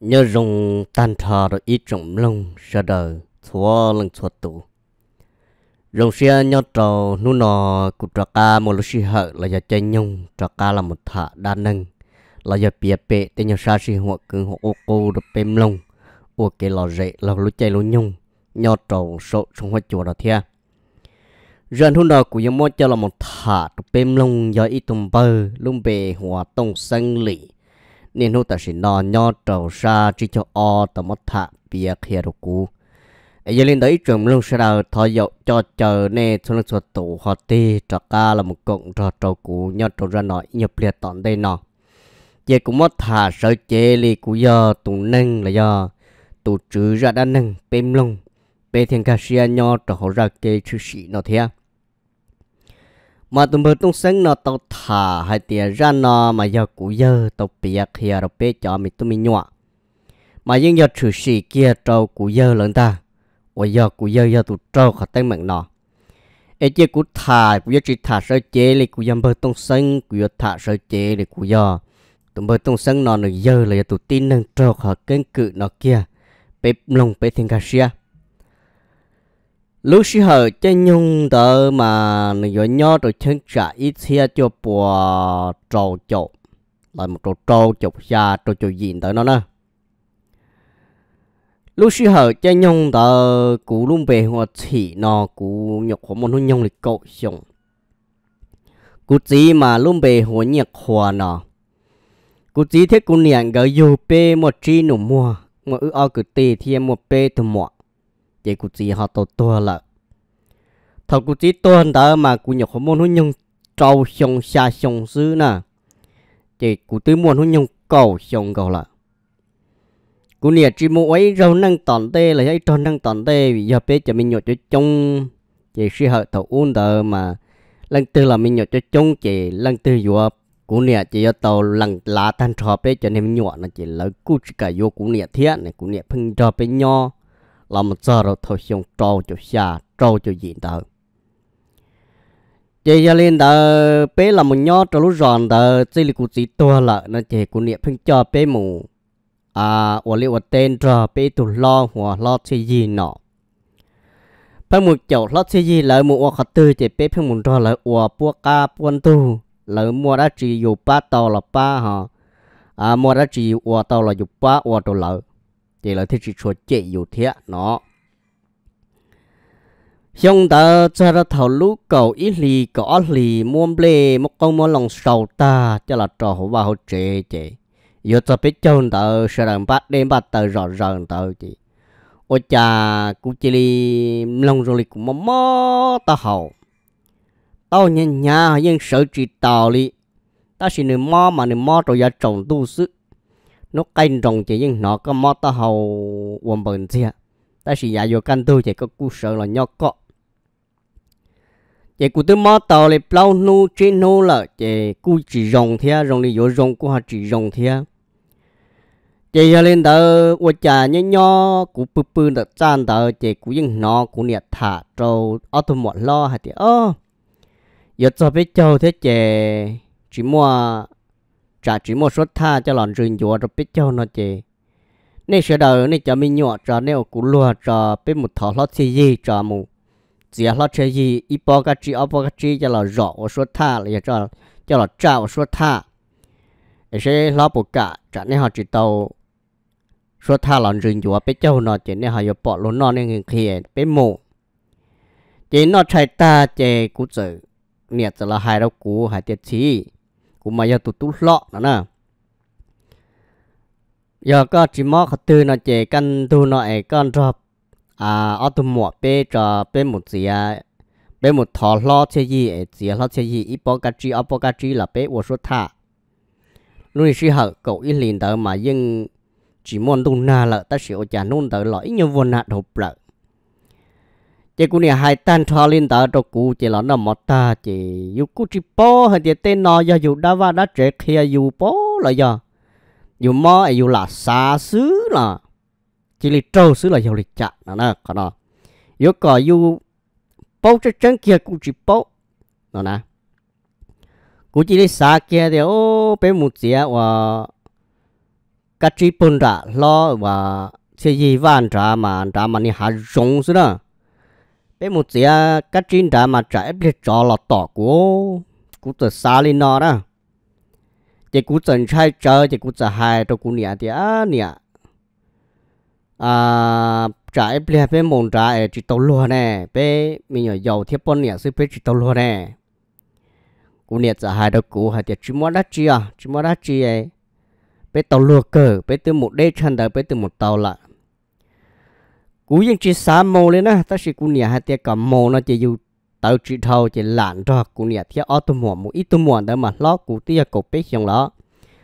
nhớ rồng tan thọ rồi ít trọng lông sợ đời thua lần thua tụ rồng xe nhau trầu nu nò cụ trọ ca một lúc xì hợ là giờ chơi nhung trọ ca là một thả đa nâng là giờ bìa bệ tên nhau xa xì hộ cứng hộ ô cô được bêm lông ô kê lò rệ là lúc chơi lúc nhung nhau trầu sộ trong hoa chùa đó thia rồi hôm đó cụ yêu mua cho là một thả được bêm lông giờ ít tùm bơ lung bề hòa tông sang lị nên hút ta chỉ nọ nho trầu xa chỉ cho o tao mất thạ bia kia đồ cũ giờ lên đấy trường luôn sẽ đào thọ dậu cho chờ nè cho nó cho tủ họ tê cho ca là một cộng trò trầu cũ nho trầu ra nọ nhập liệt tọn đây nọ giờ cũng mất thả sở chế li cũ giờ tụ nâng là giờ tụ trừ ra đã nâng bêm lông bê thiên ca xia nho trầu họ ra kê chữ sĩ nọ thế mà tụi mình tung sinh nó tao thả hay tiền ra nó mà giờ cũ giờ tao biệt kia ở bên cho mình tụi mình nhọ mà nhưng giờ trừ sĩ kia trâu cũ giờ lớn ta ôi giờ cũ giờ giờ tụi trâu khỏi tay mặn nó ấy chứ cũ thả cũ giờ chỉ thả sơ chế thì cũ giờ bơ tung sinh cũ giờ thả sơ chế thì cũ giờ tụi mình tung sinh nó nửa giờ là giờ tụi tin nâng trâu khỏi kênh cự nó kia bếp lông bếp thiên cà xia lúc xí hở chơi nhung tớ mà rồi nho rồi chân trả ít xe cho bùa trầu chậu lại một trầu trầu chọc xa trầu chậu diện tớ nó nè lúc xí hở chơi nhung tớ cú luôn về hoa chỉ nó cú nhọc hoa môn nhung lịch cậu xong cú chỉ mà luôn về hoa nhiệt hoa nó cú chỉ thế cú niệm gỡ dù bê một chi nụ mua mà ư ao cử tê thì em một bê thù mọt chỉ cụ chỉ họ tổ tua là thầu cụ chỉ tuần đó mà cụ nhọc họ môn hôn nhung trâu xong xa xong xứ nè chỉ cụ tứ môn hôn nhung cầu xong cầu là cụ nè chỉ mua ấy rau năng tòn tê là ấy tròn năng tòn tê vì giờ bé cho mình nhột cho chung chỉ suy hợp thầu uốn đó mà lần tư là mình nhột cho chung chỉ lần tư vừa cú nè chỉ cho tàu lần lá tan trò bé cho nên nhọ nó chỉ là cú chỉ cả vô cú nè thiết này cú nè phưng cho bé nho là một giờ rồi thôi xong trâu cho xa trâu cho diện đó chị gia lên đó bé là một nhỏ trâu lúc giòn đó chỉ là cụ gì to là nó chỉ cụ niệm phim cho bé mù à và liệu tên trò bé tụ lo hòa lo chơi gì nọ bé một chậu lo xe gì lại mua khát tư chỉ bé phải một cho lại ua bua ca buôn tu lại mua đã chỉ dù ba tàu là ba hả à mua đã chỉ ua tàu là dù ba ua tàu lợi chỉ là thế chỉ cho chế yếu thế nó xong ta cho ra thầu lũ cầu ít lì có lì muôn lê một con mua lòng sầu ta cho là trò hổ và hổ chế chế giờ cho biết chôn ta sẽ làm bắt đêm bắt tờ rõ ràng tờ chị ôi cha cũng chỉ lì lòng rồi cũng mơ mơ ta hậu tao nhìn nhà nhưng sợ chỉ tao lì ta chỉ nửa mò mà nửa mò rồi giờ trồng tu sức nó canh rồng chỉ nhưng nó có mót ta hầu quần bẩn gì à ta chỉ dạy vô căn tôi chỉ có cú sợ là nhóc cọ chỉ cú thứ mót tàu lại plau nu trên nu là chỉ cú chỉ rồng à, rồng đi vô rồng cú hà chỉ rồng à, chỉ cho lên tờ quạt trà nhớ nhó cú pư pư đợt chan tờ chỉ cú nhưng nó cú nhiệt thả trâu ở tôi mọt lo hà thì ơ giờ cho biết châu thế chỉ chỉ mua trả chỉ một số tha cho lòn rừng dùa rồi biết cho nó chị nên sửa đời nên cho mình nhọ cho nếu cú lùa cho biết một thọ lót gì à, gì cho mù chỉ lót chơi gì ít bao cái gì ít bao cái gì cho là rõ một số tha là cho cho là trả một số tha sẽ lót bộ cả trả nên họ chỉ tàu số tha lòn rừng dùa biết cho nó chị nên họ yêu bỏ luôn nó nên khi biết mù chỉ nó chạy ta chỉ cú chữ nè chỉ là hai đâu cú hai tiệt chỉ cũng mà giờ tụt tụt lọ nữa nè giờ có chỉ mò khát tư nó chỉ căn tu nó ấy con rồi à ở tu mỏ bê cho bê một gì à bê một thò lọ chơi gì ấy gì lo chơi gì ít bao cái gì ít bao cái gì là bê vô số thà lúc này học cậu ít liền tới mà nhưng chỉ muốn tu nà là ta sẽ ở nhà nôn tới lõi như vô nạt hộp lợi chỉ cũng nè hai tan cho lên tờ đồ cụ chỉ là nó một ta chỉ yêu cú chỉ bó hay thì tên nó giờ dù đã vào đã trẻ kia dù bó là giờ dù mò dù là xa xứ là chỉ là trâu xứ là dù là chặt nó nè còn nó yêu cò yêu bó cho chân kia cũng chỉ bó nó nè cú chỉ là xa kia thì ô bé một chị và cá chỉ bún ra lo và chỉ gì van ra mà ra mà đi hạ rong xứ đó bé một giờ các chín đã mà trả ép liệt trò lọt tỏ của của từ xa lên nó đó thì cũng trần trai chơi thì cũng trả hay cho cú nhẹ thì á nhẹ à trả ép bé một trả chỉ tàu lúa nè bé mình nhỏ dầu thiết bọn nhẹ sẽ bé chỉ tàu lúa nè cú nhẹ trả hay cho cú hay thì chỉ mua đắt chi à chỉ mua đắt chi ấy bé tàu lúa cờ bé từ một đế chân đời bé từ một tàu lại cú dân chỉ xả mồ lên na ta chỉ cú nhà hai tia cả mồ nó chỉ dù tàu chỉ thầu chỉ lặn cho cú nhà tia ở tô mùa một ít tô mùa đó mà lót cú tia cổ bé xong đó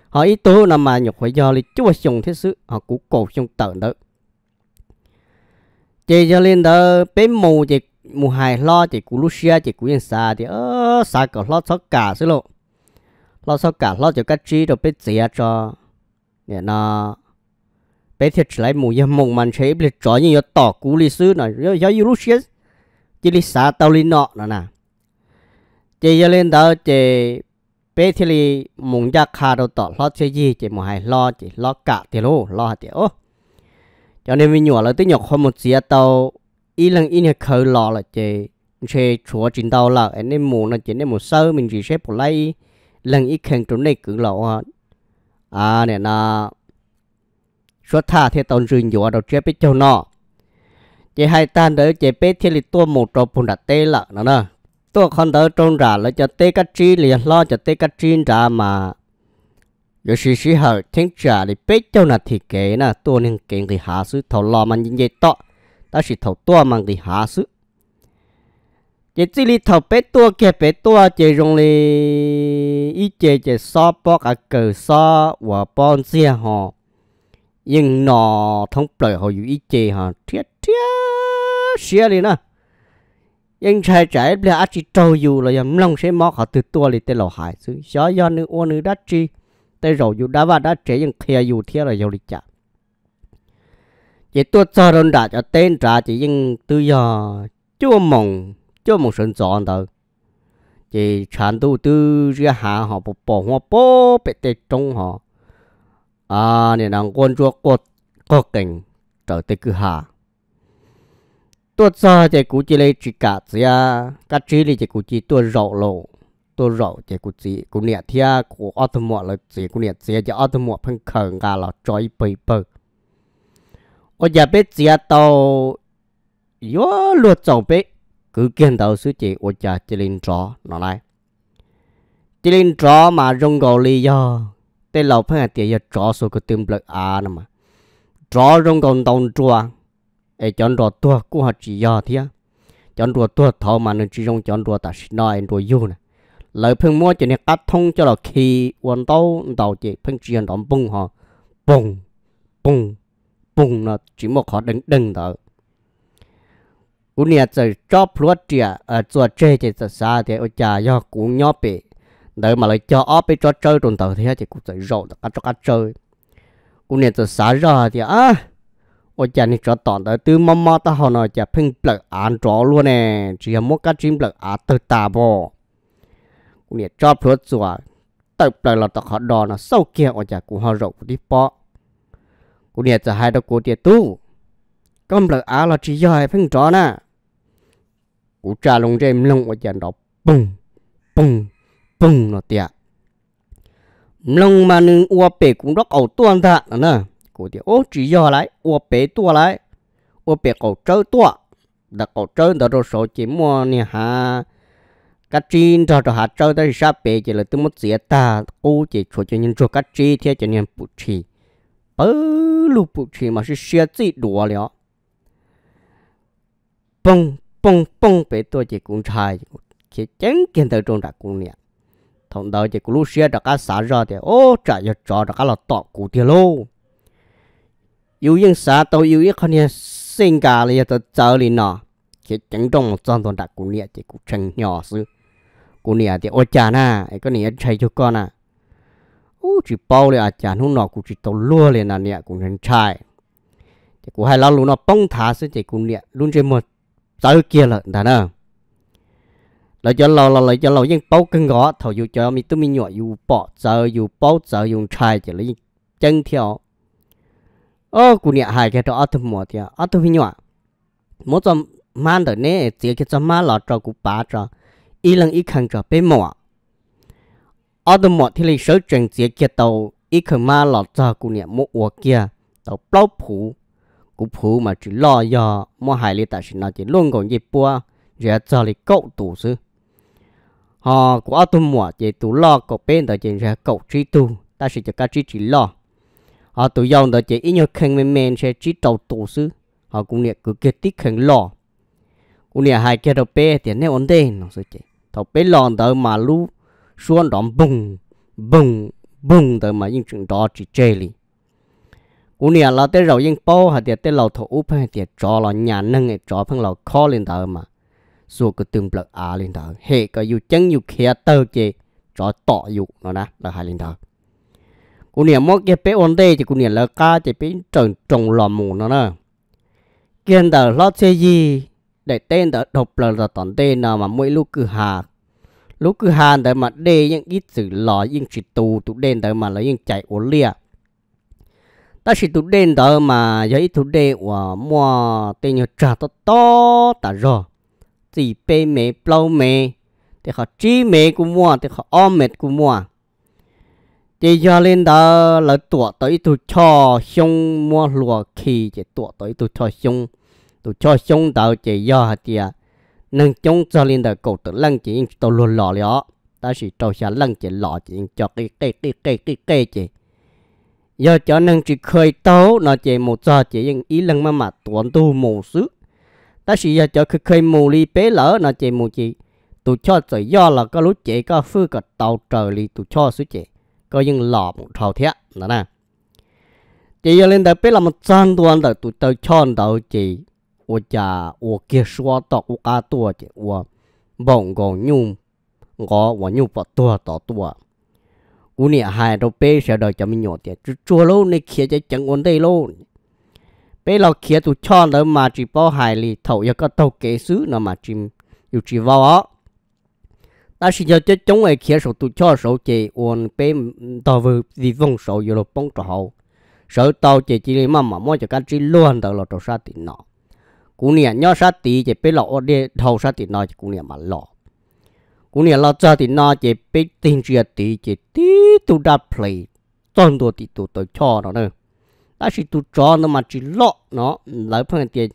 họ ít tô nằm mà nhục phải do lịch chúa xong thế sự họ cú cổ xong tận đó chỉ cho lên đó bé mồ chỉ mù hai lo chỉ cú lúc xia chỉ cú dân xả thì ơ xả cả lót sáu cả xí lộ lót sáu cả lót cho các chi rồi bé chia cho nè nó bé thiệt lấy một yếm mông màn chế bị trói như tỏ cú lý sử nè giờ giờ yêu lúc chỉ lý xã tao lý nọ nè nè chỉ giờ lên đó chỉ bây thiệt thì mùng gia khá đầu tỏ lo chơi gì chỉ một hai lo chỉ lo cả thì lô lo hạt tiểu cho nên mình nhỏ là tới nhọc không một giờ tàu, ý lần ý nhà khơi lo là chỉ chơi chúa trên tàu là anh em mù là chỉ nên một sơ mình chỉ xếp một lấy lần ý khen trong này cứ lo à nè nè số thả thì tàu rừng dùa đầu chế biết châu nọ chị hai tan đỡ chị biết thì tua một trò bùn đặt tê lợ nữa nè tua con đỡ trông ra là cho tê cá chi liền lo cho tê cá chi ra mà rồi xí xí hở thiên trả thì biết châu là thì kế nà tua nên kiện thì hạ sứ thầu lo mà nhìn vậy to ta chỉ thầu tua mà thì hạ sứ chị chỉ li thầu bé tua kia bé tua chị dùng li ý chị chị so bỏ cả cờ so và bon xe họ nhưng nó thông bởi hồi dụ ý chế hả thiết thiết xia đi nè nhưng trái trái bây giờ chỉ trâu dù là yếm lòng sẽ móc họ từ tua đi tới lò hải xứ gió do nữ ô nữ đá chi tới rồi dù đá và đá trẻ nhưng kia dù thiết là dù đi chả chỉ tôi cho đơn đã cho tên trả chỉ nhưng từ giờ chưa mộng chưa mộng sơn giòn thôi, chỉ chán tu tư ra hạ họ bộ bỏ hoa bỏ bể tê trong họ à nè nàng quân chúa quốc có cảnh trở tới cứ hà tôi sợ chạy cú chỉ lấy chỉ cả gì à cả chỉ lấy chỉ cú chỉ tôi rậu lộ tôi rậu chạy cú chỉ cú nẹt thia cú ở thầm mọ là chỉ cú nẹt gì chạy ở thầm mọ phăng khẩn cả là trói bơi bơi ở nhà biết chỉ à tàu yo luật chồng biết cứ kiên đầu suy chỉ ở nhà chỉ lên trò nó này chỉ lên trò mà rong gò lì do để lão phải tiền giờ trò số cái tiền bạc à nè mà trò rong còn đồng chua ai chọn đồ tua cũng họ chỉ giờ thế chọn đồ tua thầu mà nên chỉ rong chọn đồ ta xin nói đồ yêu nè lợi phương mua cho nên cắt thông cho là khi quan tàu tàu chỉ phương chuyện động bung họ bùng bùng bùng nó chỉ một họ đứng đứng thở cũng nhà trời cho phuộc chia ở chỗ chơi chơi xa thì ở nhà do cũng nhỏ bể để mà lại cho óp ấy cho chơi trồn tờ thì thì cũng sẽ rộ được cho cá chơi cũng nên từ xả ra thì á ôi chà này cho toàn tới từ mò mò ta họ nói chả phình bật ăn trò luôn nè chỉ một cái chim bật ăn từ tà bò cũng nên cho phớt sủa tập lại là tập họ đò là sau kia ôi chà cũng họ rộ đi bỏ cũng nên từ hai đầu cổ tiệt tu con bật ăn à, là chỉ do hai phình trò nè cũng trả lông rem lông ôi chà đó bùng bùng phừng nó tiệt lòng mà nương ua bể cũng rất ẩu tuôn thạ nè cổ tiệt ô chỉ do lại ua bể tua lại ua bể cổ trơ tua đã cổ trơ đó rồi số chỉ mua nè ha cá chi cho cho hạt trơ tới sa bể chỉ là tôi muốn dễ ta cô chỉ cho cho nhân cho cá chi thế cho nhân bút chỉ bớ lu bút chỉ mà là xe gì đùa liệu bông bông bông bể tua chỉ cũng trai chỉ chân kiến tới trong đã cũng nè thông đó chỉ cú lúc xe đã cá xả ra thì ô trả cho trò đã cá là tọt cú thì lô yêu yên xả tôi yêu yên con sinh cả là giờ chờ liền nọ chỉ chẳng trong một trăm tuần đã cú nia thì cú chừng nhỏ xứ cú nia thì ô cha na cái nia chạy cho con à ô chỉ bao liền cha hôm nọ cú chỉ tàu lúa liền là nia cú nhân chạy, thì cú hai lão lúa nó bông thả xứ thì cú nia luôn chơi một tới kia là đàn nào เราจะเราเราเราจะเรายังป้กกันก็เท่าอยู่จะมีตัวมีหน่วยอยู่ปอดเจออยู่ป้อเจออยู่ชายจะเลยจังเที่ยวโอ้กูเนี่ยหายแค่ตัวอัตมัวเที่ยวอัตมีหน่วยมั่จะมันเดินเนี่ยเจียก็จะมาหลอดจอกูป้าจ้ออีหลังอีขังจ้อเป็นหมดอัตมัวที่เลยเสือจังเจียก็ตัวอีขังมาหลอดจ้อกูเนี่ยมั่วเกียตัวเปล่าผู้กูผู้มาจีรอยาอม่หายเลยแต่ฉันน่าจะลงก่อนยี่ปัวเจีายจะเลยเกาตัวซื้อ họ quá ở tụm mùa chỉ tụ lo cổ bên đó chỉ ra cổ trí tu ta sẽ cho các trí chỉ lo họ ờ, tụ dòng đó chỉ ít nhiều khen men men sẽ trí đầu tổ sư họ cũng niệm cứ kết tích khen lo cũng niệm hai cái đầu bé thì nên ổn định nó sẽ chỉ thầu bé lo đó mà lu xuống đó bùng bùng bùng đó mà những chuyện đó chỉ chơi đi cũng niệm là tới rồi những bao hay tiền tới lầu thầu úp hạt tiền trò là nhà nâng cái trò phân lầu khó lên đó mà dù cái tương bậc à lên đó hệ cái dù chân dù kia tơ chê cho tỏ dù nó đã là hai lên đó cô niệm mốt cái bé ổn đây thì cô niệm là ca thì bé trồng trồng lò mù nó nè kiên tờ lót xe gì để tên tờ độc là là toàn tên nào mà mỗi lúc cứ hà lúc cứ hà tờ mà đê những ít sự lò những chuyện tù tụ đen tờ mà là những chạy ổn lia ta chỉ tụ đen tờ mà giấy tụ đen của mua tên nhau trà to to ta rồi chỉ bê mẹ bao mẹ thì họ chi mẹ của mua thì họ ôm mẹ của mua thì cho nên đó là tuổi tới tụ cho xung mua lùa khi chỉ tuổi tới tụ cho xung, tụ cho xung đó chỉ do thì nâng chống cho nên là cổ tử lăng chỉ tụ luôn lọ lọ ta chỉ trâu xa lăng chỉ lọ chỉ cho cái cái cái cái cái cái chỉ do cho nâng chỉ khơi tấu nó chỉ một giờ chỉ ý lăng mà mà tuấn tu mù sức ta chỉ giờ cho khơi mù li bé lỡ nó chị mù chị tụi cho rồi do là có lúc chị có phư có tàu trời li tụi cho suy chị có những lọ một thầu thế nè nè chị giờ lên đây biết là một trăm tuần rồi tụi tao cho đầu chị ủa cha ủa kia xóa tọt ủa cá tua chị ủa bỏng gò nhung gò ủa nhung bọt tua tọt tua cú nè hai đầu bé sẽ đợi cho mình nhỏ tiền chúa lâu này kia cho chẳng ổn đây lâu bây giờ kia tụ cho lỡ mà chỉ bao hài lì thầu yêu có tàu kế sứ nó mà chỉ yêu chỉ vào á ta chỉ cho chết chống ấy kia số tụ cho số chỉ ôn bé tàu vừa vì vong số yêu là bông hậu, số tàu chỉ chỉ mà mà mỗi cho cái chỉ luôn tàu là tàu sát tiền nọ cú nè nhớ sát tì chỉ bây giờ ở đây thầu sát tiền nọ chỉ cú nè mà lọ cú nè lọ cho tiền nọ chỉ bây tiền chuyện tì chỉ tí tụ đã play toàn đồ tì tụ tôi cho nó nữa ta chỉ tu cho nó mà chỉ lọ nó lấy phần tiền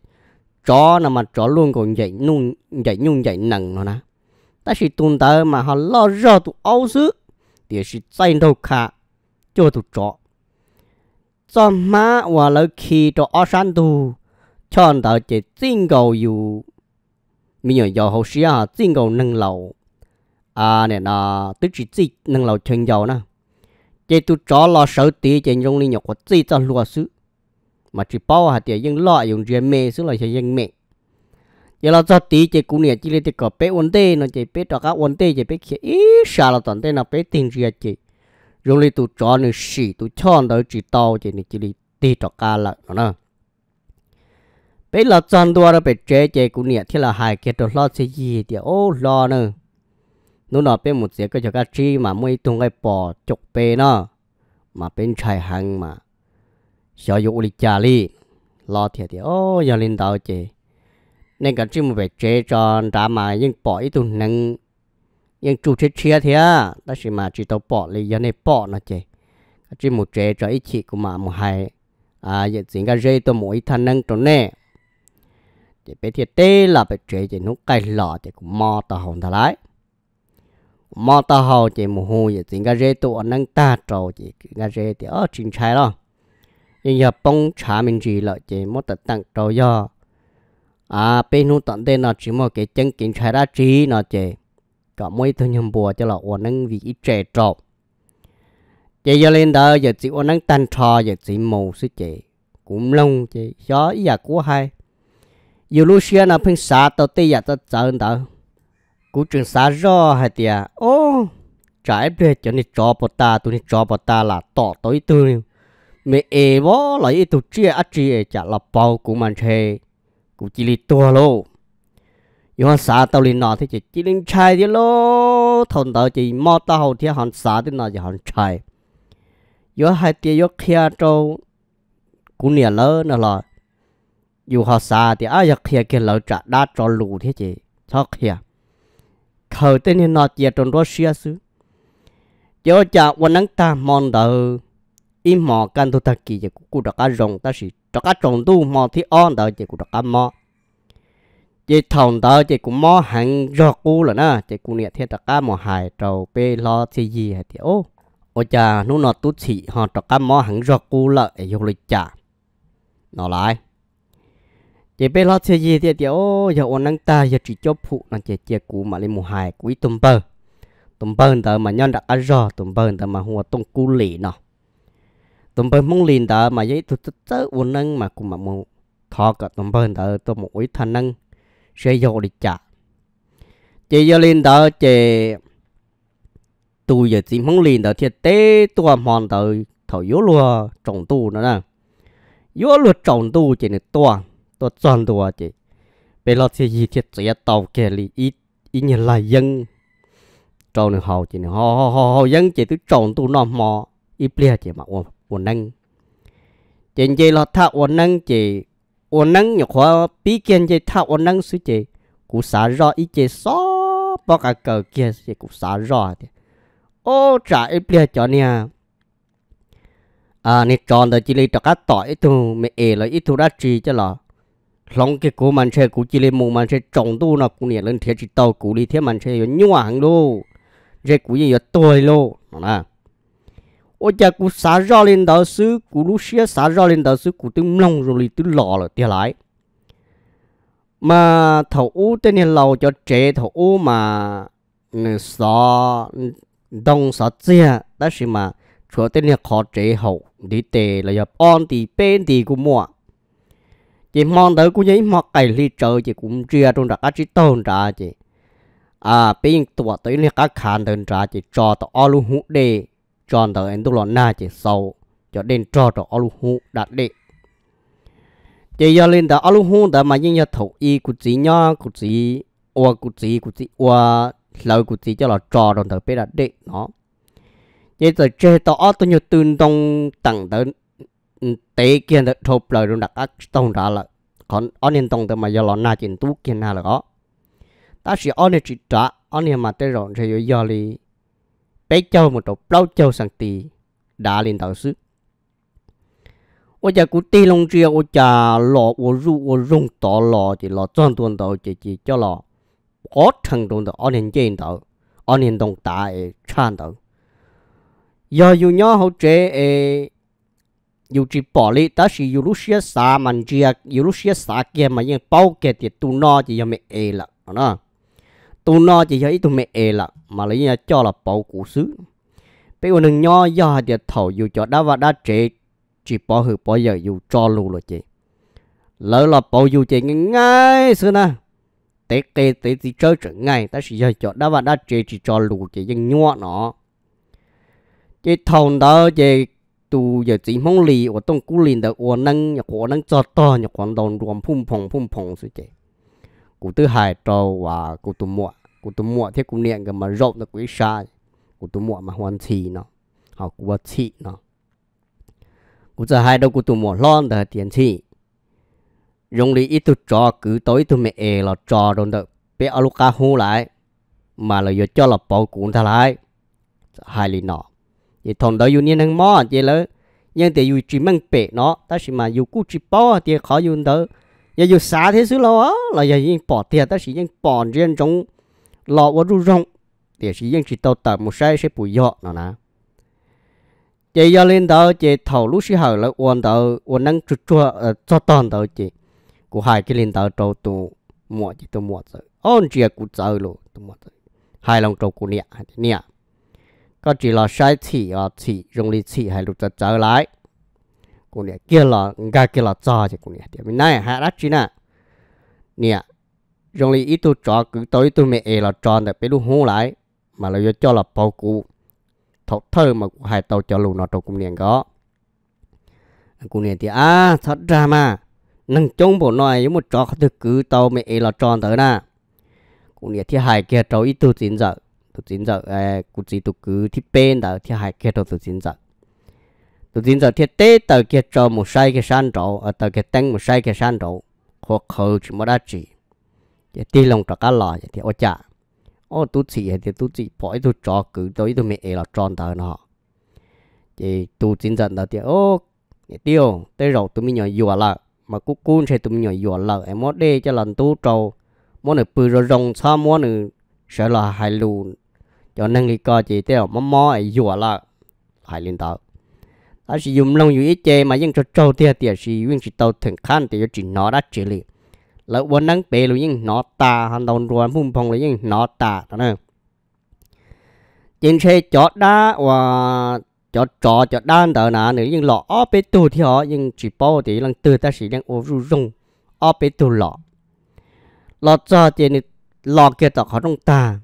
cho nó mà cho luôn còn dạy nung dạy nhung dạy nặng nó nè ta chỉ tu ta mà họ lo rõ tu ấu xứ thì chỉ chạy đâu cả cho tu cho cho má và lấy khi cho ở sản tu cho anh ta chỉ tin cầu dù mình nhớ giàu hậu sĩ à tin cầu nâng lầu à này là tức chỉ tin nâng lầu chân dầu nè chế tu chó lo sợ tí chế trong linh nhọc của chế cho lúa sư mà chỉ bảo hạt tiền nhưng lo dùng chế mẹ sư là chế dân mẹ giờ là cho tí chế cũng nè chỉ là có bé ổn tê nó chế bé cho các ổn tê chế bé kia ít xa là toàn thế nó bé tình gì chế dùng linh tu chó nữa xỉ tu chọn đó chỉ tao chế này chỉ là tí cho cả là nó nè bé là chọn đua nó bé chế chế cũng nè thì là hai cái đó lo chế gì thì ô lo nữa nó nó bên một cái cho cái chi mà mới tung cái bò chọc bê nó mà bên chạy hàng mà sợ dụ lịch trả đi lo thiệt thì ô giờ lên tàu chị nên cả chim về chế tròn đã mà nhưng bỏ ít tuần nâng nhưng chủ chết chia thế á đó chỉ mà chỉ tàu bỏ đi giờ này bỏ nó chị chim một chế cho ít chị của mà một hai à giờ chỉ cái dây tôi mỗi thằng nâng tròn nè chỉ bây giờ tê là bé chế chỉ nó cái lọ thì cũng mò tàu hồng thà lái mò ta hầu chỉ mù hù vậy chỉ cái rễ tụ năng ta trầu chỉ cái rễ thì ở chính trái đó, nhưng giờ bông trà mình gì lợi chỉ mò tận tặng trầu do à bên nu tận đây nó chỉ một cái chân chính trái ra chỉ nó chỉ có mấy thứ nhầm bùa cho là ổn năng vì ít trẻ trầu chỉ giờ lên đó giờ chỉ ổn năng tan trò giờ chỉ mù sư chỉ cũng lông chỉ gió giờ dạ của hai dù lúc xưa nó phun xa tao tây giờ dạ tao chờ đó cú trường xa rõ hay tìa ô trái bê cho ni cho bò ta tụi ni cho bò ta là tỏ tối tư mẹ ê bó là ý tụ chia á chia chả là bao cú màn chê cú chỉ lì tua lô yo xa tao lì nọ thì chỉ chỉ linh chai đi lô thôn tao chỉ mò tao hậu thì hòn xa thì nọ chỉ hòn chai yo hai tìa yo kia trâu cú nè lỡ nè lọ dù họ xa thì ai giờ kia kia lỡ trả đá cho lù thế chị cho kia khởi tên hiện nọt dẹt trong Russia xứ cho cha quan năng ta mòn đờ im mò căn tu ta kỳ của cũng đặc cá rồng ta sĩ đặc cá trồng tu mò thì on đờ giờ của đặc cá mò giờ thòng đờ giờ của mò hàng rọ cu là na giờ của nhẹ thiết đặc cá mò hài trầu bê lo thì gì hay thì ô ô cha nó nọ tu chỉ họ đặc cá mò hàng rọ cu là yêu lịch cha nó lại chỉ biết lo chơi gì thì tiểu giờ ôn năng ta giờ chỉ cho phụ nó chỉ chỉ cú mà lên mùa hải quý tôm bơ tôm bơ tờ mà nhân đặt ăn rò tôm bơ tờ mà hùa tôm cú lì nọ tôm bơ mông liền tờ mà giấy tụt tụt ôn năng mà cũng mà mù thọ cả tôm bơ tờ một quý thanh năng sẽ dầu đi chả chỉ giờ lên tờ chỉ tu giờ chỉ mông liền tờ thiệt tế tua mòn tờ thầu yếu lùa trồng tu nữa nè yếu lùa trồng tu chỉ là toàn ตัวจอนตัวจีไปลอดเสียยีเทียเสียเต่าแกลีอีอีเนี่ยลายยังจอนหนึ่งหอจีเนี่ยหอหอหอยังจีตัวจอนตัวนอมมออีเปลี่ยจีมาอ้วนอ้วนนั่งจีนจีลอดท่าอ้วนนั่งจีอ้วนนั่งอย่างขวาปีเกียนจีท่าอ้วนนั่งสุจีกูสารออีจีซอปอกเกิดเกียจีกูสารอจีโอ้จ่าอีเปลี่ยจอเนี่ยอ่านี่จอนแต่จีเลยตะกัดต่ออีทูไม่เอเลยอีทูได้จีจะหรอ lòng cái cố màn xe cố chỉ lên mù màn xe trọng tu nó cũng nhẹ lên thiệt chỉ tàu cố đi thế màn xe nhung hàng đô rồi cố gì tôi lô nè ôi cha cố xả ra lên đầu sư cố lúc xe xả ra lên đầu sư cố tiếng long rồi lì tiếng lò rồi tiền lại mà thầu u tên này lâu cho trẻ thầu u mà sợ ừ, đông sợ chia đó là mà chỗ tên này khó trẻ hậu đi tề là giờ on thì bên thì cũng mua chị mong tới cũng giấy mặc cái ly trợ chị cũng chia trong đó chị tôn ra chị à bên tuổi tới này các khán đơn ra chị cho tao ao lu hụ đề cho tao anh tu lon na chị sâu cho đến cho tao ao lu hụ đặt đi chỉ giờ lên tao ao lu hụ tao mà những nhà thổ y cũng chị nhá cũng chị oa cũng chị cũng chị oa lâu cũng chị cho là cho đồng thời biết đạt đi nó vậy giờ chơi tao ao tao nhiều tương đông tặng đến tế kia được thộp lời rồi đặt ác tông ra là còn anh nên tông từ mà giờ lon na chuyện tú kia na là có ta chỉ anh nên chỉ trả anh nên mà tới rồi thì giờ li bé châu một chỗ bao châu sang tì đã lên đầu sư ôi cha cú tì lông chia ôi cha lọ ôi ru ôi rung tỏ lọ chỉ lọ tròn tuần đầu chỉ chỉ cho lọ có thằng tuần đầu anh nên chơi đầu anh nên tông ta ấy chan đầu giờ dù nhau hậu chế ấy ยูจีปอลิตาชิยูรุเชียสามันเจียยูรุเชียสาเกียมันยังเป้าเกติตูนอจะยังไม่เอละนะตูนอจะยังอีตูไม่เอละมาเลยเนี่ยจ่อละเป้ากูซื้อไปวันหนึ่งย่อย่อเดียวเถาอยู่จอดาว่าดาเจจีปอหือปอใหญ่อยู่จอลูเลยจีแล้วละเป้าอยู่เจง่ายๆซื้อนะเตะเกเตะจีเจอจังไงแต่สิยังจอดาว่าดาเจจีจอลูเจยังงัวเนาะจีทองเดาเจ tu giờ chỉ mong lì của tông cú liền được của năng nhà của năng cho to nhà còn đồn ruộng phun phồng phun phồng suy chế cụ tư hải trâu và cụ tu muội cụ tu muội thế cụ niệm cái mà rộng là quý xa cụ tu muội mà hoàn trì nó họ cụ vật trị nó cụ giờ hai đâu cụ tu muội lon đời tiền trị dùng lý ít tu cho cứ tối tu mẹ e là trò đồn được bé aluka hú lại mà là giờ cho là bảo cụ ta lại hai lý nọ thì thằng đó yêu niên hàng mò thì lỡ nhưng thì yêu chỉ măng bể nó ta chỉ mà yêu cú chỉ bỏ thì khó yêu đó giờ yêu xả thế xứ lo là giờ yên bỏ tiền ta chỉ yên bỏ riêng trong lọ và ru rong thì chỉ yên chỉ tàu tàu một sai sẽ bùi dọ nó nè chị giờ lên đó chị thầu lúc xí hở là uốn đó uốn năng chút chua cho toàn đầu chị của hai cái lên đó trâu tụ mua chị tu mua rồi ôn chị cũng chơi luôn tu mua rồi hai lòng trâu cũng nhẹ nhẹ chỉ là chỉ, chỉ chỉ dùng hay do cho là là để bao cụ thọ thơ mà cũng hai tàu cho lù nó tàu cũng liền có cũng liền thì à thật ra mà nâng chống bộ nói giống một trò thực cứ tàu mẹ là tròn tới nè cũng liền thì hai kia trâu ít tu tín giờ tụ chính giờ à cụ chỉ tụ cứ thi bên đó thiết hai kia tụ chính giờ tụ chính giờ thiết tế tờ kia cho một sai cái sản trổ ở à, tờ kia tăng một sai cái sản trổ hoặc khờ chỉ một đa chỉ thì dạ, tì lòng cho cá lò thì ô chả ô tụ chỉ thì tụ chỉ bỏ tụ cho cứ tới tụ mẹ là tròn tờ nó thì tụ chính giờ đó thì ô dạ, tiêu tới rồi tụi mình nhỏ vừa là mà cú cún sẽ tụi mình nhỏ vừa là em mót đê cho lần tu trâu mót nữa bự rồi rồng xa mót nữa sẽ là hai lùn cho nên cái co chỉ tiêu mắm mò ấy dùa là hải liên tàu ta sử dụng lông ý chế mà những cho trâu tiêu tiêu sử dụng sử tàu thường khăn thì chỉ nó đã chỉ liền, là vốn năng bề rồi những nó ta hàng đồng rồi phun phong rồi những nó ta đó nè trên xe chó đá và chó chó chó đan đó nè nữa những lọ ở bên tù thì họ những chỉ bao thì lần từ ta sử dụng ô ru rung ở bên tù lọ lọ cho trên lọ kia tao khó trong ta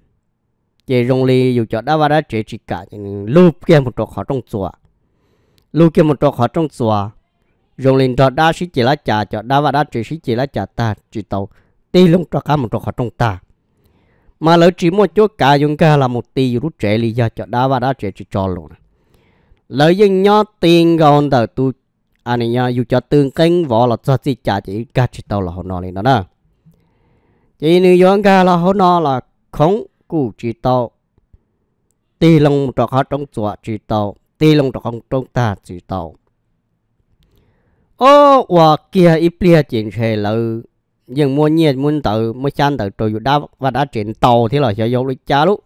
chỉ rong li dù cho đã vào đã chế chỉ cả lưu kia một trò khó trong chùa lưu kia một trò khó trong chùa rong li cho đã sĩ chỉ là trả cho đã vào đã chế sĩ chỉ là trả ta chỉ tàu tì lúc trò cả một trò khó trong ta mà lỡ chỉ một chỗ cả dùng cả là một tì rút trẻ li ra cho đã vào đã chế chỉ cho luôn lỡ dân nhau tiền còn từ tu anh à nhá dù cho tương cánh võ là cho chỉ trả chỉ cả chỉ tàu là họ nói lên đó nè chỉ nếu dân cả là họ nói là không cụ chỉ tàu tì lông trọc họ trong chùa chỉ tàu tì lông trọc không trong ta chỉ tàu ô và kia ít plia chuyện xe lự nhưng mua nhiệt muốn tự mua chăn tự trừ đã và đã chuyện tàu thì là sẽ vô lý cha lúc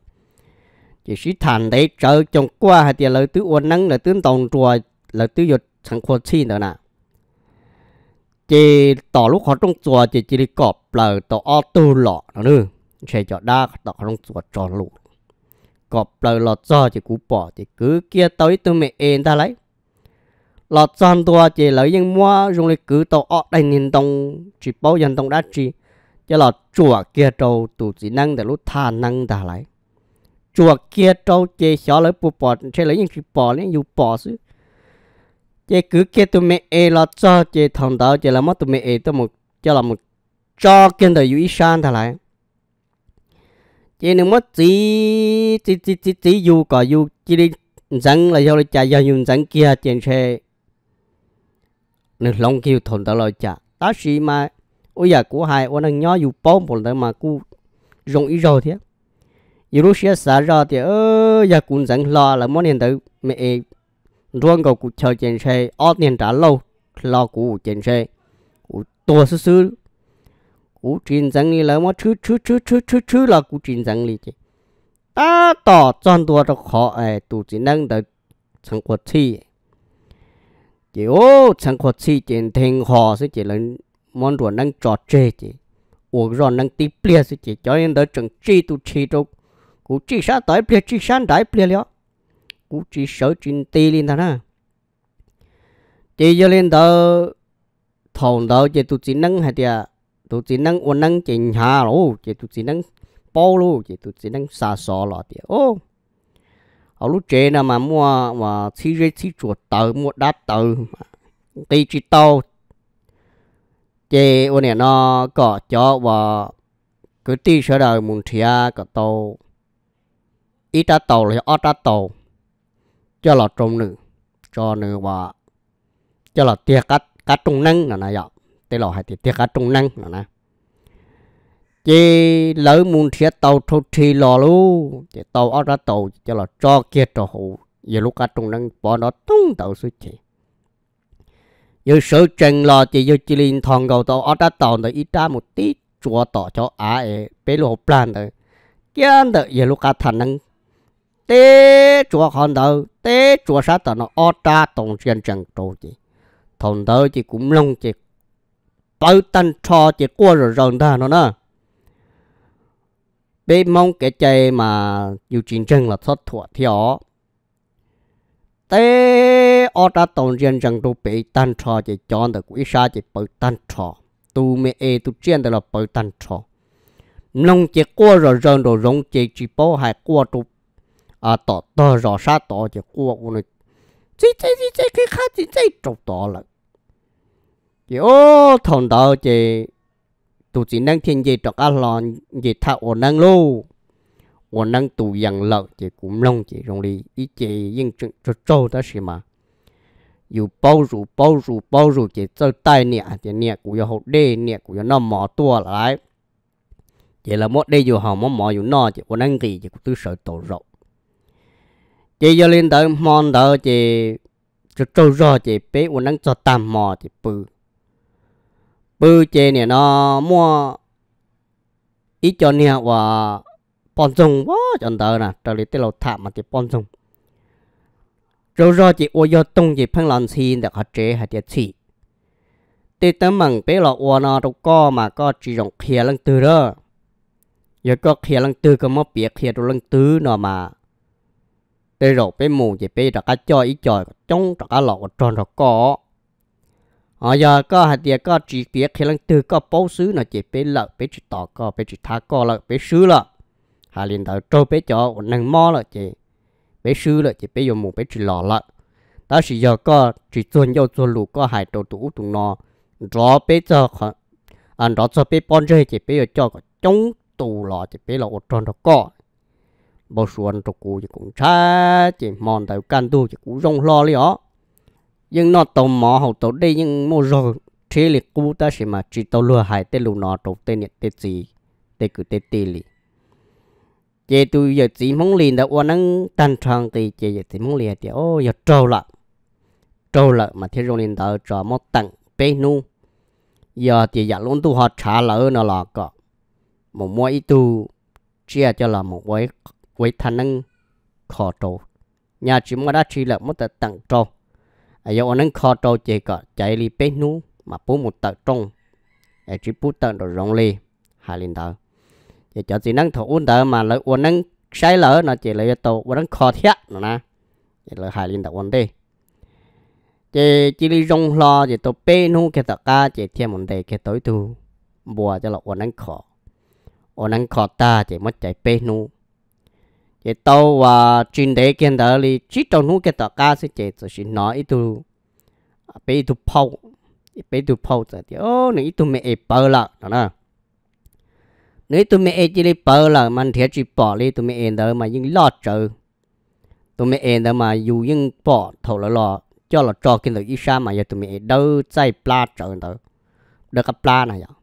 chỉ sĩ thành để trợ chồng qua hay tiền lợi tứ quân nắng là tướng tòng chùa là tứ dột thằng khuôn chi nữa nè chỉ tỏ lúc họ trong chùa chỉ chỉ đi cọp là tỏ ô lọ nữa sẽ cho đa đọc không chuột tròn lụ có bờ lọt do chỉ cú bỏ chỉ cứ kia tới tôi mẹ em ta lấy lọt tròn tua chỉ lấy những mua dùng lấy cứ tàu ọt đầy nhìn tông chỉ bao dân tông đã chỉ cho lọt chùa kia trâu tụ chỉ năng để lúc tha năng ta lấy chùa kia trâu chỉ xó lấy bù bỏ chỉ lấy những chỉ bỏ lấy dù bỏ xứ chỉ cứ kia tụi mẹ em lọt cho chỉ thằng đó chỉ là mất tụi mẹ em tụi một cho là một cho kia đời dù ý san ta lấy chỉ nên mất tí tí tí tí tí dù có dù chỉ đi sẵn là do lại chạy do dùng sẵn kia trên xe nên Long kêu thồn tao lại chạy ta sĩ mà ôi giờ của hai ôn ăn nhỏ dù bom bồn tao mà cu rong ý rồi thế dù lúc xe xả ra thì ơ giờ cũng sẵn lo là món tiền tử mẹ ruộng cầu cuộc chờ trên xe ót tiền trả lâu lo của trên xe ủa tua sư sư cú trình rằng đi là mà chứ chứ chứ chứ chứ chứ là cú trình rằng đi chứ ta tỏ chọn đua cho khó ai tụ chỉ năng được chẳng có chi chỉ ô chẳng có chi trên thiên họ sẽ chỉ là món đồ năng trò chơi chứ uống rồi năng tiếp plia sẽ chỉ cho nên đỡ chẳng chi tụ chi đâu cú chỉ sao tới plia chỉ sao đại plia liệu cú chỉ sợ trình tì lên thằng à chỉ cho nên đỡ thằng đó chỉ tụ chỉ năng hay tiệt tôi chỉ năng uốn năng chỉ nhà lô chỉ tôi chỉ năng bao lô chỉ tôi chỉ năng xa xò lò tiền ô ở lúc chế nào mà mua mà chỉ rết chỉ chuột tờ mua đá tờ tì chỉ tàu chế ô này nó có cho và cứ tì sửa đời muốn thia có tàu ít đá tàu là ít đá tàu cho là trung nữ cho nữ và cho là tiệt cắt cắt trung năng là này tế lò hay thì tiếc cả trung năng nữa nè chỉ lỡ muốn thiết tàu thâu thì lò luôn chỉ tàu ở ra tàu cho là cho kia cho hụ giờ lúc cả trung năng bỏ nó tung tàu xuống chỉ giờ sở chừng lò chỉ giờ chỉ liên thằng cầu tàu ở ra tàu để ít ra một tí chùa tỏ cho á ấy bé lô plan rồi kia đó giờ lúc cả thằng năng tế chùa hòn đầu tế chùa sát tàu nó ở ra tổng chuyên chân trâu chỉ thằng đó chỉ cũng long chỉ bao tan cho chỉ qua rồi rồng ta nó nè bé mong cái chơi mà dù chiến tranh là thoát thuở thiếu thế ở ta tổng dân rằng đồ bị tan cho chỉ chọn được quý sa chỉ bởi tan cho tu mẹ e tu chiến được là bởi tan cho nông chỉ qua rồi rồng rồi rồng chỉ chỉ bảo hai qua tu à tỏ tỏ rồi sát tỏ chỉ qua của nó chỉ chỉ chỉ chỉ cái khác chỉ chỉ trục tỏ lại chỉ ô thằng đó chỉ tụ chị năng thiên gì trọc ăn lon, gì thạo ổn năng lô ổn năng tụ yang lợ chỉ cũng long chỉ rong đi ý chỉ yên chừng cho trâu đó xí mà dù bao rủ bao rủ bao rủ chỉ cho tay nè chỉ nè của yêu hậu đê nè cũng có nó mò tua lại chỉ là một đây dù họ mỏ mò dù nó chỉ ổn năng gì chỉ cũng tư sợ tổ rộng chỉ giờ lên tới mòn đó chỉ cho trâu rồi chỉ bé ổn năng cho tam mò chỉ bự bơ chê nè nó mua ít cho nè và bọn dùng quá chọn tờ nè trở lại tới lầu thả mà thì bọn dùng rồi rồi chị ô yo tung chỉ phăng lòn xin được hạt chế hạt tiệt chỉ tê tấm mảng bé lọ ô nó đâu có mà có chỉ dùng khía lăng từ đó giờ có khía lăng từ có mất biết khía đâu lăng từ nó mà tê rồi bé mù chỉ bé đặt cá cho ít chọi trong đặt cá lọ tròn đặt có họ ờ, giờ có hạt tiền có chỉ tiền khi lần từ có bố xứ nó chỉ bé lợ bé chỉ tỏ có bé chỉ thả có lợ bé xứ lợ hà liền đầu trâu bé cho nâng mò lợ chỉ bé xứ lợ chỉ bé dùng mù bé chỉ lọ lợ ta chỉ giờ có chỉ tuần yêu tuần lù có hai đầu tủ tụng nó rõ bé cho khó anh à, rõ cho bé bon chơi chỉ bé cho có chống tù lọ chỉ lợ ở trong đó có bao xuân trục cụ chỉ cũng chả chỉ mòn đầu căn tu chỉ cũng rong lo li nhưng nó tàu mỏ hậu tàu đây nhưng mô rồi thế là cô ta sẽ mà chỉ tàu lừa hải tên lù nó tàu tên nhận tên gì tên cứ tên tì lì chị tôi giờ chỉ mong liền đã qua năng tan trăng thì chị giờ chỉ mong liền thì ô giờ trâu lợ trâu lợ mà thế rồi liền đợi trò mót tặng bê nu giờ thì giờ luôn tu họ trả lỡ nó là có một mỗi ít tu chia cho là một quấy quấy thanh năng khó trâu nhà chỉ mua đã chỉ là một tặng trâu ai giờ anh khó trâu chơi cả chạy đi bé nu mà bố một tờ trong ai chỉ bố tờ rồi rong li hai linh tờ chỉ cho chỉ năng thủ tờ mà lợi uốn năng sai lỡ nó chỉ lợi tàu uốn năng khó thiết nó na chỉ lợi hai linh tờ uốn đi chỉ chỉ đi rong lo chỉ tàu bé nu cái tờ ca chỉ thêm một đề cái tối tu bùa cho lọ uốn năng khó uốn năng khó ta chỉ mất chạy bé nu chế tàu và chuyên đề kiến đó thì chỉ trong nút cái tờ ca sẽ chế cho xin nói ít tu bé ít tu phâu bé tu phâu giờ thì ô nữa ít tu mẹ bờ là đó nè nếu tu mẹ chỉ là bờ là mình thiệt chỉ bỏ đi tu mẹ đó mà những lo chờ tu mẹ đó mà dù những bỏ thầu là lo cho là cho kiến lợi ít sao mà giờ tu mẹ đâu chạy pla chờ đó được cái pla này vậy à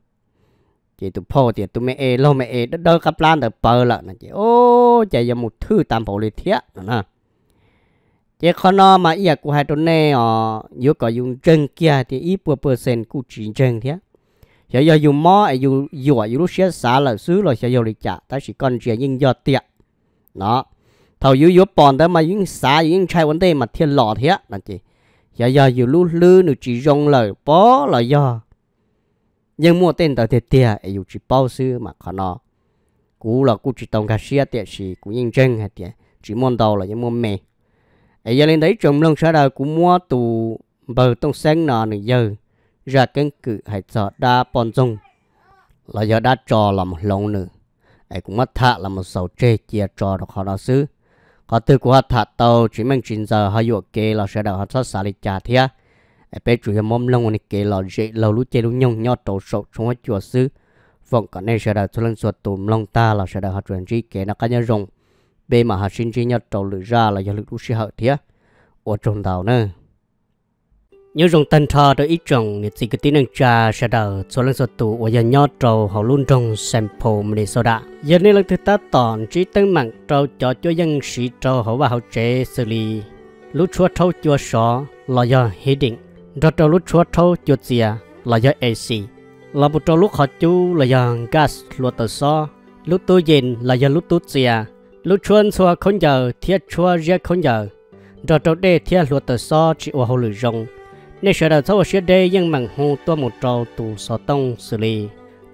chị tụ phô thì tụ mẹ e lô mẹ e đó đỡ cặp lan tờ bờ lợ nè chị ô chị giờ một thứ tam phổ lý thiết nè chị con nó mà iya của hai tụ nè ờ yếu có dùng chân kia thì ít bữa bữa sen cụ chỉ chân thế giờ giờ dùng mò dùng dùa dùng lúc xé xả là xứ rồi sẽ dùng lịch trả ta chỉ còn chuyện nhưng giờ tiệt đó thầu yếu yếu bòn tới mà dùng xả dùng chai vấn đề mà thiên lọ thế nè chị giờ giờ dùng lúc lư nữa chỉ rong lời bó là do nhưng mua tên tàu thiệt tiệt ấy chỉ bao sư mà khó nó cú là cú chỉ tông cá xia tiệt chỉ cú nhìn chân hay tiệt chỉ môn đầu là những môn mè ấy giờ lên đấy trồng lông sao đời cú mua tù bờ tông sáng nọ này giờ ra cánh cự hay sợ đa bòn dung là giờ đã trò là một lông nữa ấy cũng mất thạ là một sầu chê chia trò được họ nó xứ có từ của họ thạ tàu chỉ mang chín giờ họ dụ kê là sẽ đào họ thoát xả lịch trả thiệt bé chủ yếu mong lòng này kể lò dễ lâu lũ chơi lũ nhông nhót đầu sầu trong hết chùa sư vọng cả này sẽ đặt cho lần suốt tùm lòng ta là sẽ đặt học truyền chi kể nó cá nhân rồng bề mà học sinh chi nhau đầu lũ ra là do lũ lũ sư hậu thiệt ở trong đào nữa nhớ rồng tân thọ đôi ít rồng thì chỉ cái tiếng cha sẽ đặt cho lần suốt tù ở nhà nhót đầu họ luôn rồng xem mình để soda giờ này là thứ ta tòn trí tân mạng trâu cho cho dân sĩ trâu họ và học chế xử lý lúc chúa thâu chúa sọ là do hí định đó trâu lúc chúa thâu chuột dìa là do AC là một trâu lúc họ chú là do gas luật tờ so lúc tôi nhìn là do lúc tôi dìa lúc chuan xua không giờ thiết chúa ra không giờ đó trâu đê thiết luật tờ so chỉ ở hồ lửa rồng nên sẽ đầu thâu xe đê nhưng mảng hồ tôi một trâu tù so tông xử lý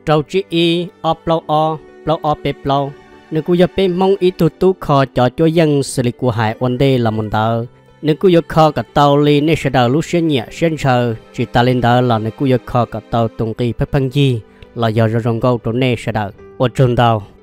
trâu chí y o plau o plau o pe plau nếu cô giờ pe mong ý tụ tụ khó cho cho dân xử lý của hải ổn đê là một đời nếu cứ yêu khó cả tàu li nên sẽ đào lúc xuyên nhẹ xuyên sờ chỉ ta lên đó là nếu cứ yêu khó cả tàu tung kỳ phép phăng gì là do rong gâu trốn nên sẽ đào ở trường tàu